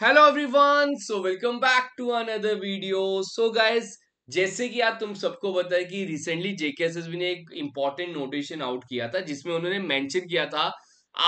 hello everyone so welcome back to another video so guys जैसे कि आप तुम सबको बताए कि रिसेंटली जेके ने एक इम्पॉर्टेंट नोटेशन आउट किया था जिसमें उन्होंने मेंशन किया था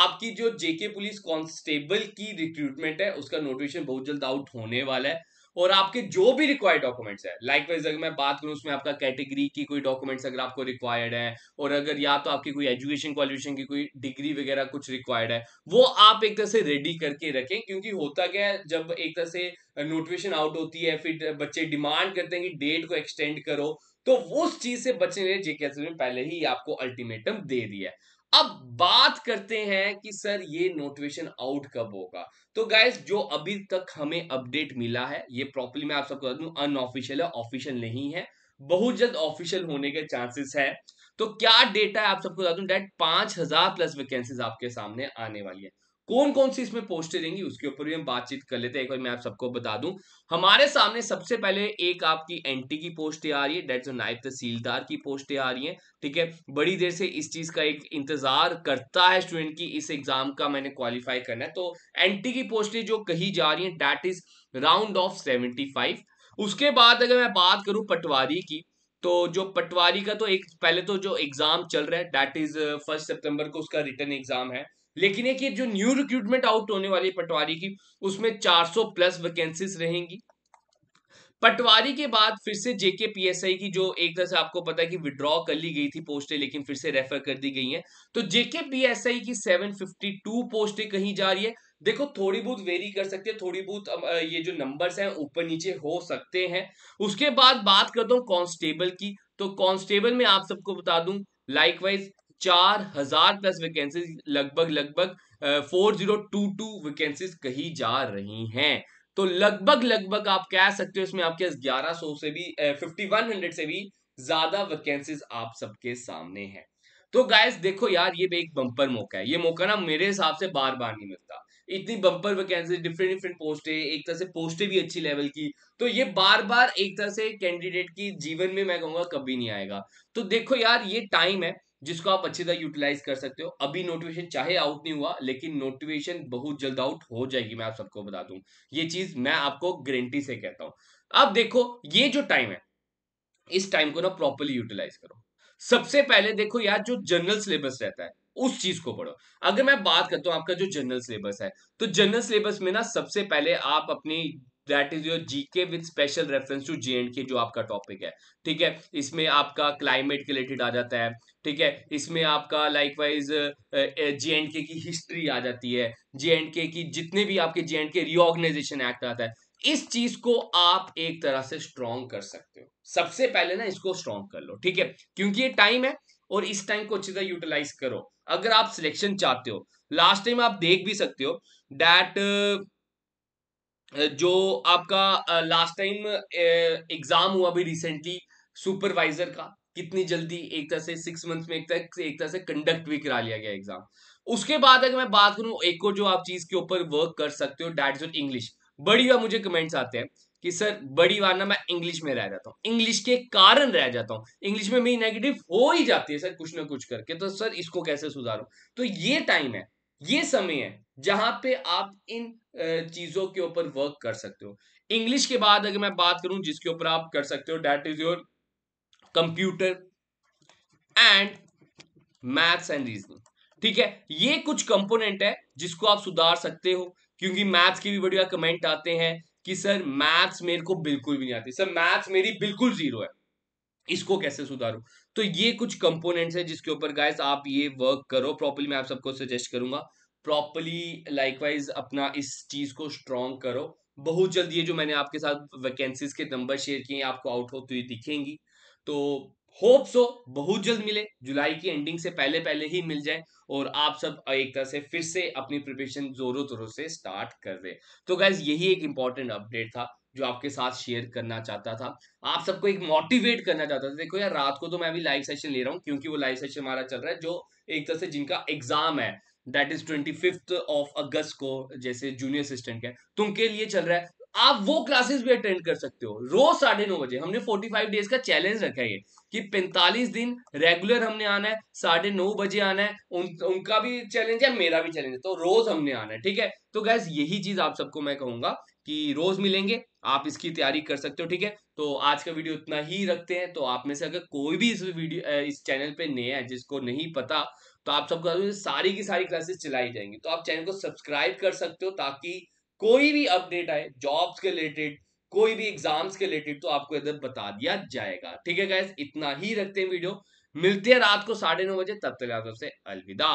आपकी जो जेके पुलिस कांस्टेबल की रिक्रूटमेंट है उसका नोटिशन बहुत जल्द आउट होने वाला है और आपके जो भी रिक्वायर्ड डॉक्यूमेंट्स है लाइक वाइज अगर मैं बात करूँ उसमें आपका कैटेगरी की कोई डॉक्यूमेंट्स अगर आपको रिक्वायर्ड है और अगर या तो आपकी कोई एजुकेशन क्वालिफिकेशन की कोई डिग्री वगैरह कुछ रिक्वायर्ड है वो आप एक तरह से रेडी करके रखें क्योंकि होता क्या है जब एक तरह से नोटिफिकेशन आउट होती है फिर बच्चे डिमांड करते हैं कि डेट को एक्सटेंड करो तो उस चीज से बचने के लिए जेके पहले ही आपको अल्टीमेटम दे दिया है अब बात करते हैं कि सर ये नोटिफिकेशन आउट कब होगा तो गाइज जो अभी तक हमें अपडेट मिला है ये प्रॉपरली मैं आप सबको बता दू अनऑफिशियल है ऑफिशियल नहीं है बहुत जल्द ऑफिशियल होने के चांसेस है तो क्या डेटा है आप सबको बता दू डेट पांच हजार प्लस वैकेंसीज आपके सामने आने वाली है कौन कौन सी इसमें पोस्टें रहेंगी उसके ऊपर भी हम बातचीत कर लेते हैं एक बार मैं आप सबको बता दूं हमारे सामने सबसे पहले एक आपकी एंटी की पोस्टें आ रही है डेट्स नायब तहसीलदार की पोस्टें आ रही हैं ठीक है बड़ी देर से इस चीज का एक इंतजार करता है स्टूडेंट की इस एग्जाम का मैंने क्वालिफाई करना है तो एंटी की पोस्टें जो कही जा रही है that is round off seventy उसके बाद अगर मैं बात करूँ पटवारी की तो जो पटवारी का तो एक पहले तो जो एग्जाम चल रहा है डैट इज फर्स्ट सेप्टेम्बर को उसका रिटर्न एग्जाम है लेकिन एक ये जो न्यू रिक्रूटमेंट आउट होने वाली पटवारी की उसमें 400 प्लस वैकेंसीज रहेंगी पटवारी के बाद फिर से जेके पीएसआई की जो एक तरह से आपको पता है कि विड्रॉ कर ली गई थी पोस्टें लेकिन फिर से रेफर कर दी गई हैं तो जेके पीएसआई की 752 पोस्टें कहीं जा रही है देखो थोड़ी बहुत वेरी कर सकते हैं थोड़ी बहुत ये जो नंबर्स हैं ऊपर नीचे हो सकते हैं उसके बाद बात करता हूँ कांस्टेबल की तो कॉन्स्टेबल में आप सबको बता दूं लाइकवाइज चार हजार प्लस वैकेंसीज लगभग लगभग four zero two two vacancies कही जा रही हैं तो लगभग लगभग आप कह सकते हो इसमें आपके ग्यारह सौ से भी फिफ्टी वन हंड्रेड से भी ज्यादा वैकेंसीज आप सबके सामने हैं तो गाइस देखो यार ये एक बम्पर मौका है ये मौका ना मेरे हिसाब से बार बार नहीं मिलता इतनी बम्पर वैकेंसी डिफरेंट डिफरेंट पोस्टें एक तरह से पोस्टें भी अच्छी लेवल की तो ये बार बार एक तरह से कैंडिडेट की जीवन में मैं कहूँगा कभी नहीं आएगा तो देखो यार ये टाइम है जिसको आप अच्छी तरह यूटिलाइज कर सकते हो अभी नोटिफिकेशन चाहे आउट नहीं हुआ लेकिन नोटिफिकेशन बहुत जल्द आउट हो जाएगी मैं आप सबको बता दूं ये चीज मैं आपको गारंटी से कहता हूं अब देखो ये जो टाइम है इस टाइम को ना प्रॉपरली यूटिलाइज करो सबसे पहले देखो यार जो जनरल सिलेबस रहता है उस चीज को पढ़ो अगर मैं बात करता हूं आपका जो जनरल सिलेबस है तो जनरल सिलेबस में ना सबसे पहले आप अपनी that is your GK with special reference to J and K जो आपका टॉपिक है ठीक है इसमें आपका क्लाइमेट रिलेटेड आ जाता है ठीक है इसमें आपका लाइकवाइज जे एंड के की हिस्ट्री आ जाती है जे एंड के की जितने भी आपके J and K reorganization act आता है इस चीज को आप एक तरह से स्ट्रॉन्ग कर सकते हो सबसे पहले ना इसको स्ट्रॉन्ग कर लो ठीक है क्योंकि ये टाइम है और इस टाइम को अच्छी तरह यूटिलाइज करो अगर आप सिलेक्शन चाहते हो लास्ट टाइम आप देख भी सकते हो डैट जो आपका लास्ट टाइम एग्जाम हुआ भी रिसेंटली सुपरवाइजर का कितनी जल्दी एक तरह से सिक्स मंथ में एक तरह एक तरह से कंडक्ट भी करा लिया गया एग्जाम उसके बाद अगर मैं बात करूं एक और जो आप चीज के ऊपर वर्क कर सकते हो डैट इज इंग्लिश बड़ी बार मुझे कमेंट्स आते हैं कि सर बड़ी बार ना मैं इंग्लिश में रह जाता हूँ इंग्लिश के कारण रह जाता हूँ इंग्लिश में मेरी नेगेटिव हो ही जाती है सर कुछ ना कुछ करके तो सर इसको कैसे सुधारो तो ये टाइम है ये समय है जहां पे आप इन चीजों के ऊपर वर्क कर सकते हो इंग्लिश के बाद अगर मैं बात करूं जिसके ऊपर आप कर सकते हो that is your computer and maths and reasoning ठीक है ये कुछ कंपोनेंट है जिसको आप सुधार सकते हो क्योंकि मैथ्स की भी बढ़िया कमेंट आते हैं कि सर मैथ्स मेरे को बिल्कुल भी नहीं आती सर मैथ्स मेरी बिल्कुल जीरो है इसको कैसे सुधारू तो ये कुछ कंपोनेंट्स है जिसके ऊपर गाइस आप ये वर्क करो प्रॉपरली मैं आप सबको सजेस्ट करूंगा प्रॉपरली लाइकवाइज अपना इस चीज को स्ट्रॉन्ग करो बहुत जल्दी ये जो मैंने आपके साथ वैकेंसीज के नंबर शेयर किए आपको आउट हो तो ये दिखेंगी तो होप सो बहुत जल्द मिले जुलाई की एंडिंग से पहले पहले ही मिल जाए और आप सब एक तरह से फिर से अपनी प्रिपरेशन जोरों तोरों से स्टार्ट कर दे तो गैस यही एक इंपॉर्टेंट अपडेट था जो आपके साथ शेयर करना चाहता था आप सबको एक मोटिवेट करना चाहता था देखो यार रात को तो मैं अभी लाइव सेशन ले रहा हूँ क्योंकि वो लाइव सेशन हमारा चल रहा है जो एक तरह से जिनका एग्जाम है that is twenty fifth of August को जैसे जूनियर असिस्टेंट है तुमके लिए चल रहा है आप वो क्लासेस भी अटेंड कर सकते हो रोज साढ़े नौ बजे हमने 45 डेज का चैलेंज रखा है ये कि 45 दिन रेगुलर हमने आना है साढ़े नौ बजे आना है उन, उनका भी चैलेंज है मेरा भी चैलेंज है तो रोज हमने आना है ठीक है तो गैस यही चीज आप सबको मैं कहूंगा कि रोज मिलेंगे आप इसकी तैयारी कर सकते हो ठीक है तो आज का वीडियो इतना ही रखते हैं तो आप में से अगर कोई भी इस वीडियो इस चैनल पे नए है जिसको नहीं पता तो आप सबको सारी की सारी क्लासेस चलाई जाएंगी तो आप चैनल को सब्सक्राइब कर सकते हो ताकि कोई भी अपडेट आए जॉब्स के रिलेटेड कोई भी एग्जाम्स के रिलेटेड तो आपको इधर बता दिया जाएगा ठीक है गैस इतना ही रखते हैं वीडियो मिलते हैं रात को साढ़े नौ बजे तब तक आप सबसे अलविदा